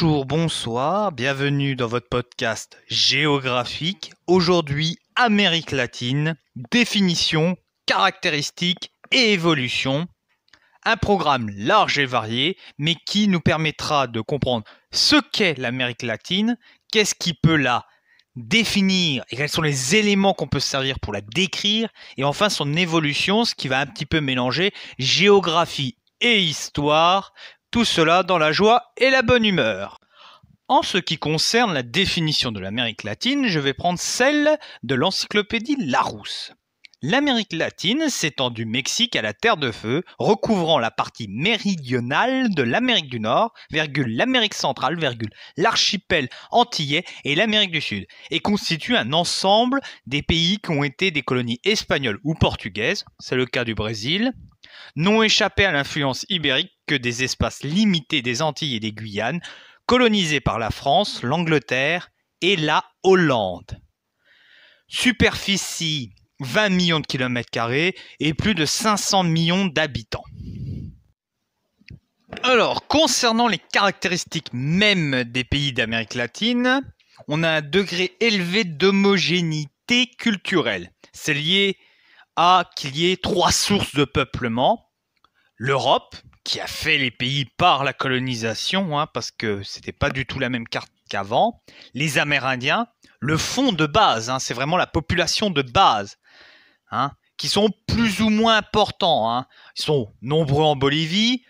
Bonjour, bonsoir, bienvenue dans votre podcast géographique. Aujourd'hui, Amérique latine, définition, caractéristiques et évolution. Un programme large et varié, mais qui nous permettra de comprendre ce qu'est l'Amérique latine, qu'est-ce qui peut la définir et quels sont les éléments qu'on peut servir pour la décrire, et enfin son évolution, ce qui va un petit peu mélanger géographie et histoire, tout cela dans la joie et la bonne humeur. En ce qui concerne la définition de l'Amérique latine, je vais prendre celle de l'encyclopédie Larousse. L'Amérique latine s'étend du Mexique à la Terre de Feu, recouvrant la partie méridionale de l'Amérique du Nord, l'Amérique centrale, l'archipel antillais et l'Amérique du Sud, et constitue un ensemble des pays qui ont été des colonies espagnoles ou portugaises, c'est le cas du Brésil, n'ont échappé à l'influence ibérique que des espaces limités des Antilles et des Guyanes, colonisés par la France, l'Angleterre et la Hollande. Superficie 20 millions de kilomètres carrés et plus de 500 millions d'habitants. Alors, concernant les caractéristiques mêmes des pays d'Amérique latine, on a un degré élevé d'homogénéité culturelle. C'est lié à qu'il y ait trois sources de peuplement, l'Europe, qui a fait les pays par la colonisation, hein, parce que c'était pas du tout la même carte qu'avant. Les Amérindiens, le fond de base, hein, c'est vraiment la population de base, hein, qui sont plus ou moins importants. Ils sont nombreux en Bolivie,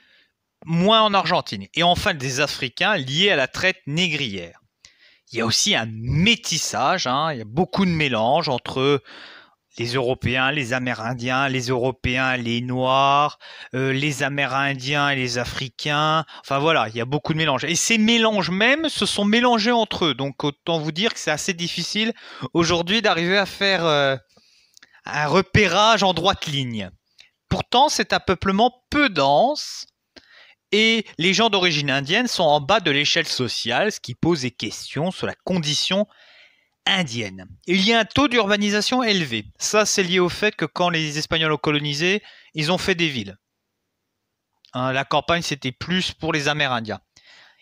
moins en Argentine. Et enfin, des Africains liés à la traite négrière. Il y a aussi un métissage, il y a beaucoup de mélange entre les Européens, les Amérindiens, les Européens, les Noirs, euh, les Amérindiens et les Africains. Enfin voilà, il y a beaucoup de mélanges. Et ces mélanges même se sont mélangés entre eux. Donc autant vous dire que c'est assez difficile aujourd'hui d'arriver à faire euh, un repérage en droite ligne. Pourtant, c'est un peuplement peu dense. Et les gens d'origine indienne sont en bas de l'échelle sociale, ce qui pose des questions sur la condition indienne. Il y a un taux d'urbanisation élevé. Ça, c'est lié au fait que quand les Espagnols ont colonisé, ils ont fait des villes. Hein, la campagne, c'était plus pour les Amérindiens.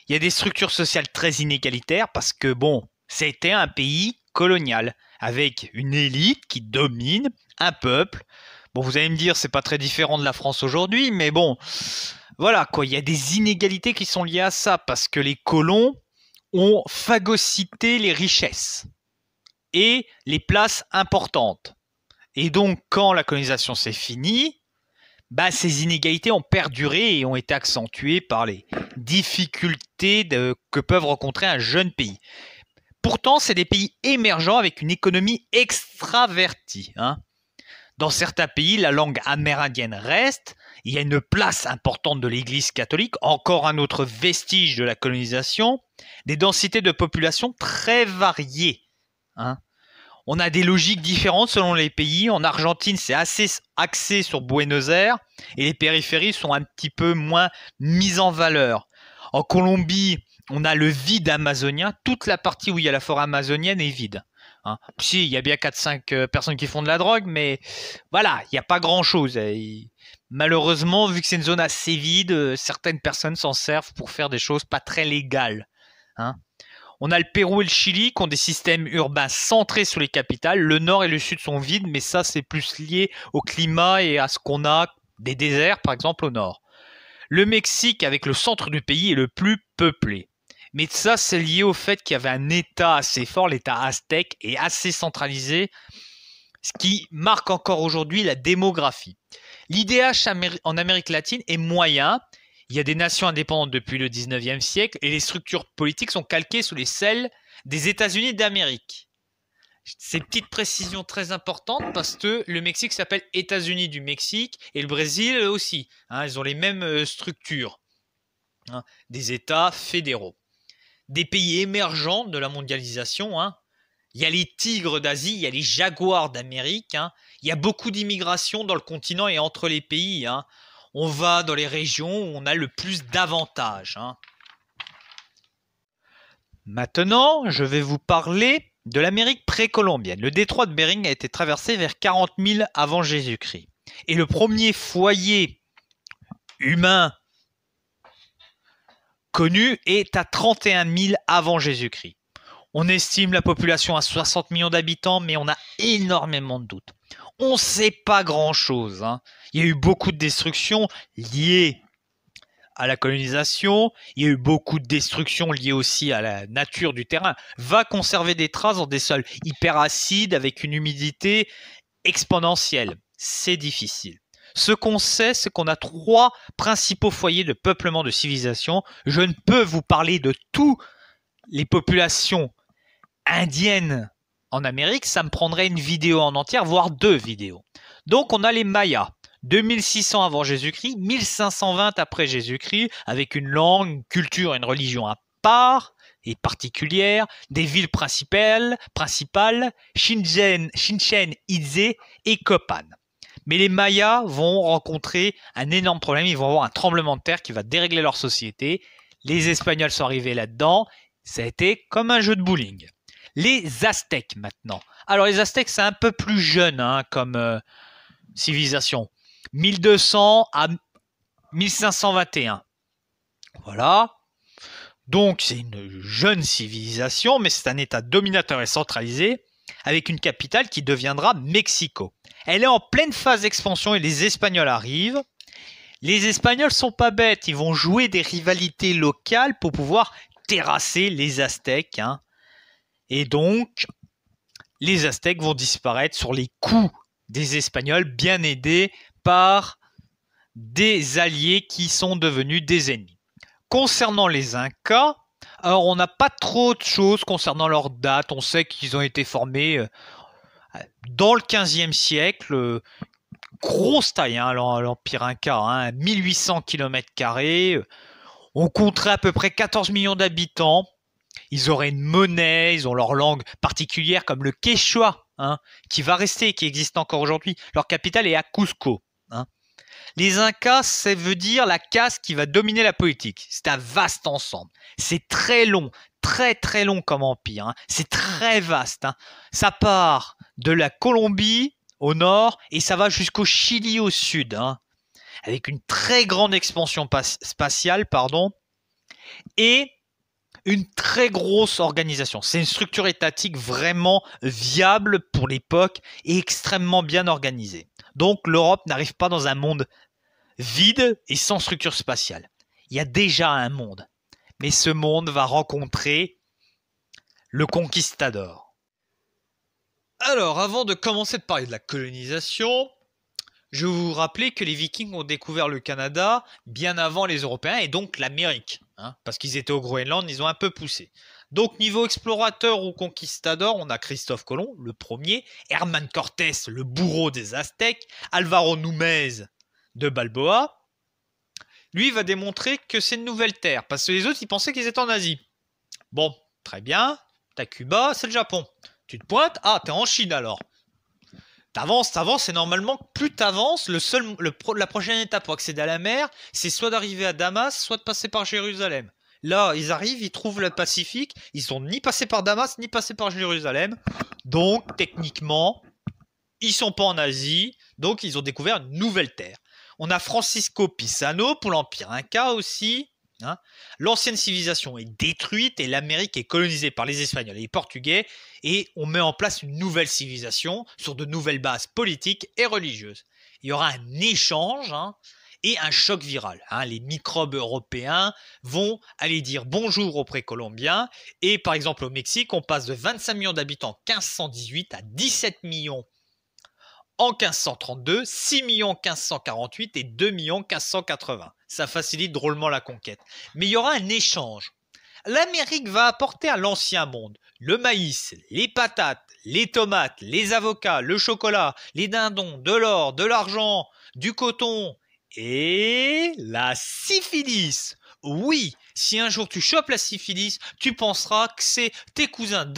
Il y a des structures sociales très inégalitaires parce que, bon, c'était un pays colonial avec une élite qui domine un peuple. Bon, vous allez me dire, c'est pas très différent de la France aujourd'hui, mais bon, voilà quoi. Il y a des inégalités qui sont liées à ça parce que les colons ont phagocyté les richesses et les places importantes. Et donc, quand la colonisation s'est finie, bah, ces inégalités ont perduré et ont été accentuées par les difficultés que peuvent rencontrer un jeune pays. Pourtant, c'est des pays émergents avec une économie extravertie. Hein. Dans certains pays, la langue amérindienne reste. Il y a une place importante de l'Église catholique, encore un autre vestige de la colonisation. Des densités de population très variées. Hein on a des logiques différentes selon les pays. En Argentine, c'est assez axé sur Buenos Aires et les périphéries sont un petit peu moins mises en valeur. En Colombie, on a le vide amazonien. Toute la partie où il y a la forêt amazonienne est vide. Hein. Si, il y a bien 4-5 euh, personnes qui font de la drogue, mais voilà, il n'y a pas grand-chose. Malheureusement, vu que c'est une zone assez vide, euh, certaines personnes s'en servent pour faire des choses pas très légales. Hein. On a le Pérou et le Chili qui ont des systèmes urbains centrés sur les capitales. Le nord et le sud sont vides, mais ça, c'est plus lié au climat et à ce qu'on a des déserts, par exemple, au nord. Le Mexique, avec le centre du pays, est le plus peuplé. Mais ça, c'est lié au fait qu'il y avait un État assez fort, l'État aztèque, et assez centralisé, ce qui marque encore aujourd'hui la démographie. L'IDH en Amérique latine est moyen, il y a des nations indépendantes depuis le 19e siècle et les structures politiques sont calquées sous les selles des États-Unis d'Amérique. C'est une petite précision très importante parce que le Mexique s'appelle États-Unis du Mexique et le Brésil aussi. Hein, ils ont les mêmes euh, structures. Hein, des États fédéraux. Des pays émergents de la mondialisation. Hein. Il y a les tigres d'Asie, il y a les jaguars d'Amérique. Il y a beaucoup d'immigration dans le continent et entre les pays on va dans les régions où on a le plus d'avantages. Hein. Maintenant, je vais vous parler de l'Amérique précolombienne. Le détroit de Bering a été traversé vers 40 000 avant Jésus-Christ. Et le premier foyer humain connu est à 31 000 avant Jésus-Christ. On estime la population à 60 millions d'habitants, mais on a énormément de doutes on ne sait pas grand-chose. Hein. Il y a eu beaucoup de destructions liées à la colonisation, il y a eu beaucoup de destructions liées aussi à la nature du terrain. Va conserver des traces dans des sols hyper acides avec une humidité exponentielle. C'est difficile. Ce qu'on sait, c'est qu'on a trois principaux foyers de peuplement de civilisation. Je ne peux vous parler de toutes les populations indiennes en Amérique, ça me prendrait une vidéo en entière, voire deux vidéos. Donc on a les Mayas. 2600 avant Jésus-Christ, 1520 après Jésus-Christ, avec une langue, une culture, une religion à part et particulière, des villes principales, principales Shinchen, Shinchen, Idze et Copan. Mais les Mayas vont rencontrer un énorme problème, ils vont avoir un tremblement de terre qui va dérégler leur société. Les Espagnols sont arrivés là-dedans, ça a été comme un jeu de bowling. Les Aztèques maintenant. Alors les Aztèques, c'est un peu plus jeune hein, comme euh, civilisation. 1200 à 1521. Voilà. Donc c'est une jeune civilisation, mais c'est un État dominateur et centralisé, avec une capitale qui deviendra Mexico. Elle est en pleine phase d'expansion et les Espagnols arrivent. Les Espagnols sont pas bêtes, ils vont jouer des rivalités locales pour pouvoir terrasser les Aztèques. Hein. Et donc, les Aztèques vont disparaître sur les coups des Espagnols, bien aidés par des alliés qui sont devenus des ennemis. Concernant les Incas, alors on n'a pas trop de choses concernant leur date. On sait qu'ils ont été formés euh, dans le 15e siècle. Euh, grosse taille, hein, l'Empire Inca, 1800 hein, km. On compterait à peu près 14 millions d'habitants. Ils auraient une monnaie, ils ont leur langue particulière comme le quechua, hein, qui va rester, qui existe encore aujourd'hui. Leur capitale est à Cusco. Hein. Les Incas, ça veut dire la casse qui va dominer la politique. C'est un vaste ensemble. C'est très long, très très long comme empire. Hein. C'est très vaste. Hein. Ça part de la Colombie au nord et ça va jusqu'au Chili au sud hein. avec une très grande expansion spatiale, pardon, et une très grosse organisation. C'est une structure étatique vraiment viable pour l'époque et extrêmement bien organisée. Donc l'Europe n'arrive pas dans un monde vide et sans structure spatiale. Il y a déjà un monde. Mais ce monde va rencontrer le conquistador. Alors, avant de commencer de parler de la colonisation, je vais vous rappeler que les Vikings ont découvert le Canada bien avant les Européens et donc l'Amérique. Hein, parce qu'ils étaient au Groenland, ils ont un peu poussé. Donc niveau explorateur ou conquistador, on a Christophe Colomb, le premier, Herman Cortés, le bourreau des Aztèques, Alvaro Núñez de Balboa. Lui va démontrer que c'est une nouvelle terre, parce que les autres, ils pensaient qu'ils étaient en Asie. Bon, très bien, t'as Cuba, c'est le Japon. Tu te pointes, ah, t'es en Chine alors. T'avances, t'avances, et normalement, plus t'avances, le seul, la prochaine étape pour accéder à la mer, c'est soit d'arriver à Damas, soit de passer par Jérusalem. Là, ils arrivent, ils trouvent le Pacifique, ils sont ni passé par Damas, ni passé par Jérusalem. Donc, techniquement, ils sont pas en Asie, donc ils ont découvert une nouvelle terre. On a Francisco Pisano pour l'Empire Inca aussi, Hein. L'ancienne civilisation est détruite et l'Amérique est colonisée par les Espagnols et les Portugais et on met en place une nouvelle civilisation sur de nouvelles bases politiques et religieuses. Il y aura un échange hein, et un choc viral. Hein. Les microbes européens vont aller dire bonjour aux précolombiens et par exemple au Mexique on passe de 25 millions d'habitants 1518 à 17 millions en 1532, 6 1548 et 2 1580. Ça facilite drôlement la conquête. Mais il y aura un échange. L'Amérique va apporter à l'ancien monde le maïs, les patates, les tomates, les avocats, le chocolat, les dindons, de l'or, de l'argent, du coton et la syphilis. Oui, si un jour tu chopes la syphilis, tu penseras que c'est tes cousins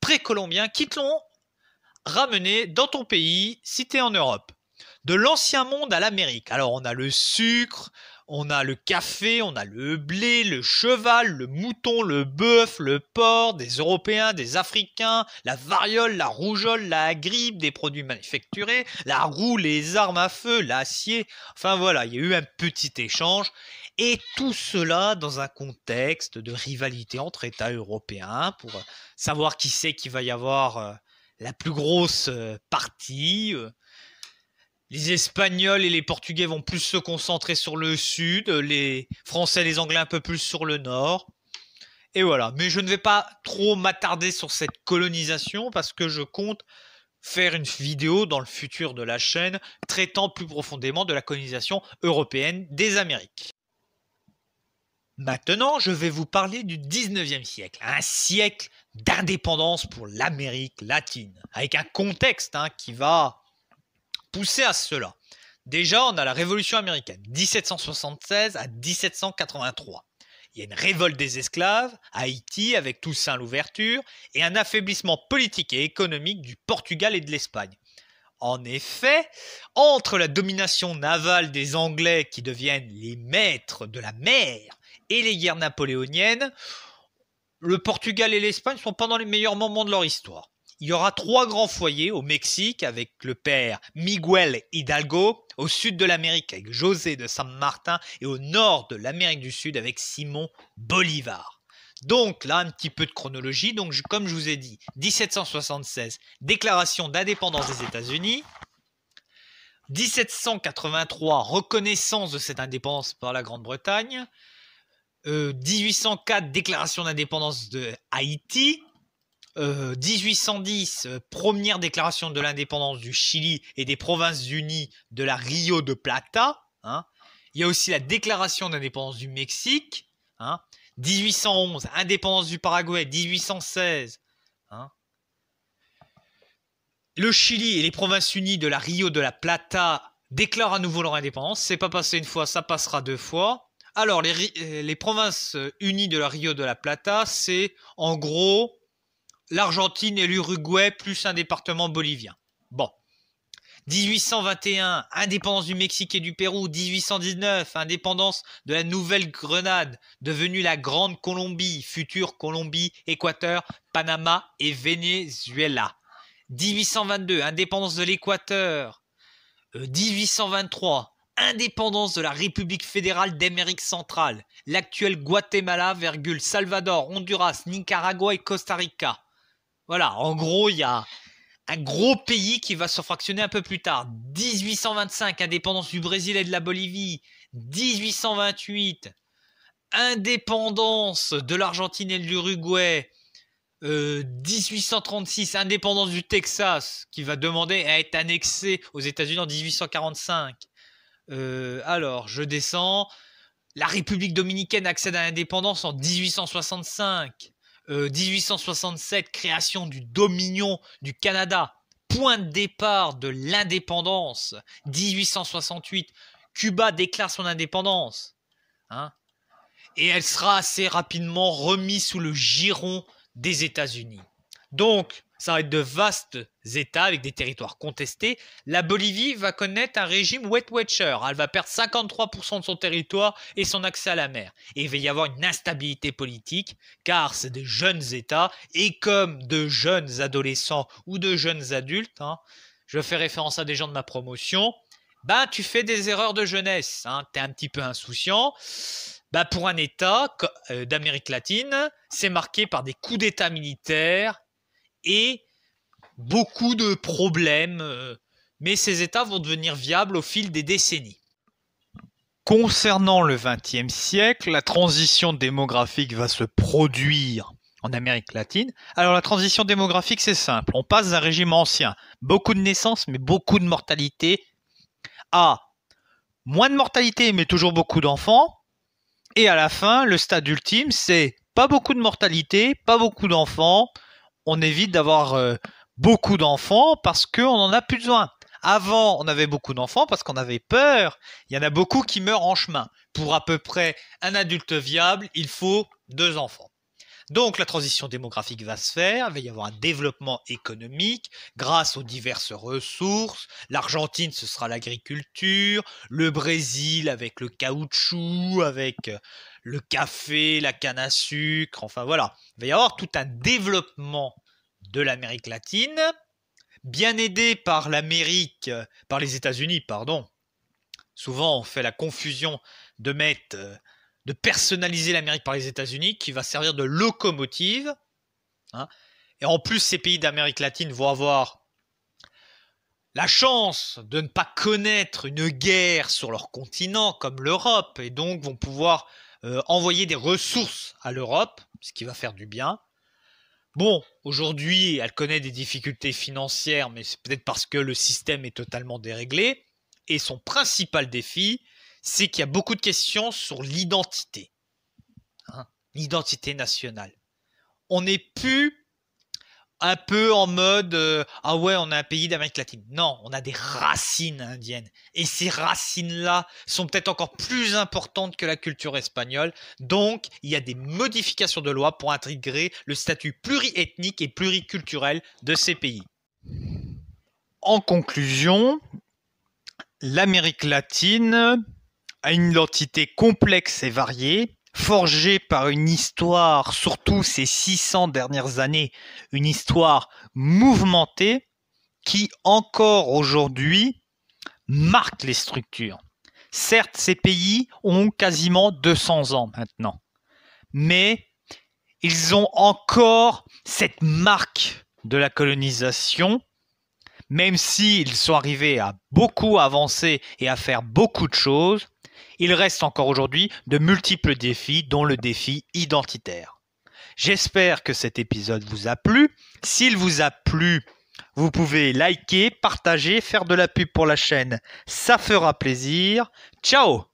précolombiens qui te l'ont ramener dans ton pays si tu es en Europe. De l'ancien monde à l'Amérique. Alors on a le sucre, on a le café, on a le blé, le cheval, le mouton, le bœuf, le porc, des Européens, des Africains, la variole, la rougeole, la grippe, des produits manufacturés, la roue, les armes à feu, l'acier. Enfin voilà, il y a eu un petit échange. Et tout cela dans un contexte de rivalité entre États européens pour savoir qui c'est qui va y avoir euh, la plus grosse euh, partie. Euh. Les Espagnols et les Portugais vont plus se concentrer sur le sud, euh, les Français et les Anglais un peu plus sur le nord. Et voilà. Mais je ne vais pas trop m'attarder sur cette colonisation parce que je compte faire une vidéo dans le futur de la chaîne traitant plus profondément de la colonisation européenne des Amériques. Maintenant, je vais vous parler du 19e siècle, un siècle d'indépendance pour l'Amérique latine, avec un contexte hein, qui va pousser à cela. Déjà, on a la Révolution américaine, 1776 à 1783. Il y a une révolte des esclaves Haïti avec Toussaint l'ouverture et un affaiblissement politique et économique du Portugal et de l'Espagne. En effet, entre la domination navale des Anglais qui deviennent les maîtres de la mer et les guerres napoléoniennes, le Portugal et l'Espagne sont pendant les meilleurs moments de leur histoire. Il y aura trois grands foyers au Mexique avec le père Miguel Hidalgo, au sud de l'Amérique avec José de San Martin et au nord de l'Amérique du Sud avec Simon Bolivar. Donc là, un petit peu de chronologie. Donc, comme je vous ai dit, 1776, déclaration d'indépendance des États-Unis. 1783, reconnaissance de cette indépendance par la Grande-Bretagne. 1804, euh, déclaration d'indépendance de Haïti. 1810, euh, euh, première déclaration de l'indépendance du Chili et des provinces unies de la Rio de Plata. Hein. Il y a aussi la déclaration d'indépendance du Mexique. 1811, hein. indépendance du Paraguay. 1816. Hein. Le Chili et les provinces unies de la Rio de la Plata déclarent à nouveau leur indépendance. C'est pas passé une fois, ça passera deux fois. Alors, les, euh, provinces euh, unies de la Rio de la Plata, c'est en gros l'Argentine et l'Uruguay plus un département bolivien. Bon. 1821, indépendance du Mexique et du Pérou. 1819, indépendance de la Nouvelle-Grenade, devenue la Grande Colombie, future Colombie, Équateur, Panama et Venezuela. 1822, indépendance de l'Équateur. 1823, euh, indépendance de la République fédérale d'Amérique centrale, l'actuel Guatemala, Salvador, Honduras, Nicaragua et Costa Rica. Voilà, en gros, il y a un gros pays qui va se fractionner un peu plus tard. 1825, indépendance du Brésil et de la Bolivie. 1828, indépendance de l'Argentine et de l'Uruguay. 1836, euh, indépendance du Texas, qui va demander à être annexé aux États-Unis en 1845. Euh, alors, je descends. La République dominicaine accède à l'indépendance en 1865. 1867, euh, création du Dominion du Canada. Point de départ de l'indépendance. 1868, Cuba déclare son indépendance. Hein. et elle sera assez rapidement remise sous le giron des États-Unis. Donc, ça va être de vastes États avec des territoires contestés, la Bolivie va connaître un régime wet watcher. Elle va perdre 53% de son territoire et son accès à la mer. Et il va y avoir une instabilité politique, car c'est des jeunes États, et comme de jeunes adolescents ou de jeunes adultes, hein, je fais référence à des gens de ma promotion, Ben, tu fais des erreurs de jeunesse, hein. tu es un petit peu insouciant. Bah, pour un État euh, d'Amérique latine, c'est marqué par des coups d'État militaires et beaucoup de problèmes, euh, mais ces États vont devenir viables au fil des décennies. Concernant le XXe siècle, la transition démographique va se produire en Amérique latine. Alors la transition démographique, c'est simple. On passe d'un régime ancien, beaucoup de naissances, mais beaucoup de mortalité, à moins de mortalité, mais toujours beaucoup d'enfants. Et à la fin, le stade ultime, c'est pas beaucoup de mortalité, pas beaucoup d'enfants. On évite d'avoir euh, beaucoup d'enfants parce qu'on en a plus besoin. Avant, on avait beaucoup d'enfants parce qu'on avait peur. Il y en a beaucoup qui meurent en chemin. Pour à peu près un adulte viable, il faut deux enfants. Donc la transition démographique va se faire, il va y avoir un développement économique grâce aux diverses ressources. L'Argentine, ce sera l'agriculture, le Brésil avec le caoutchouc, avec euh, le café, la canne à sucre, enfin voilà. Il va y avoir tout un développement de l'Amérique latine, bien aidé par l'Amérique, par les États-Unis, pardon. Souvent, on fait la confusion de mettre, euh, de personnaliser l'Amérique par les États-Unis, qui va servir de locomotive. Hein. Et en plus, ces pays d'Amérique latine vont avoir la chance de ne pas connaître une guerre sur leur continent, comme l'Europe, et donc vont pouvoir euh, envoyer des ressources à l'Europe, ce qui va faire du bien. Bon, aujourd'hui, elle connaît des difficultés financières, mais c'est peut-être parce que le système est totalement déréglé. Et son principal défi, c'est qu'il y a beaucoup de questions sur l'identité. Hein, l'identité nationale. On n'est plus un peu en mode euh, ah ouais on a un pays d'Amérique latine. Non, on a des racines indiennes et ces racines là sont peut-être encore plus importantes que la culture espagnole. Donc il y a des modifications de loi pour intégrer le statut pluriethnique et pluriculturel de ces pays. En conclusion, l'Amérique latine a une identité complexe et variée forgé par une histoire, surtout ces 600 dernières années, une histoire mouvementée qui encore aujourd'hui marque les structures. Certes, ces pays ont quasiment 200 ans maintenant, mais ils ont encore cette marque de la colonisation, même s'ils sont arrivés à beaucoup avancer et à faire beaucoup de choses, il reste encore aujourd'hui de multiples défis, dont le défi identitaire. J'espère que cet épisode vous a plu. S'il vous a plu, vous pouvez liker, partager, faire de la pub pour la chaîne. Ça fera plaisir. Ciao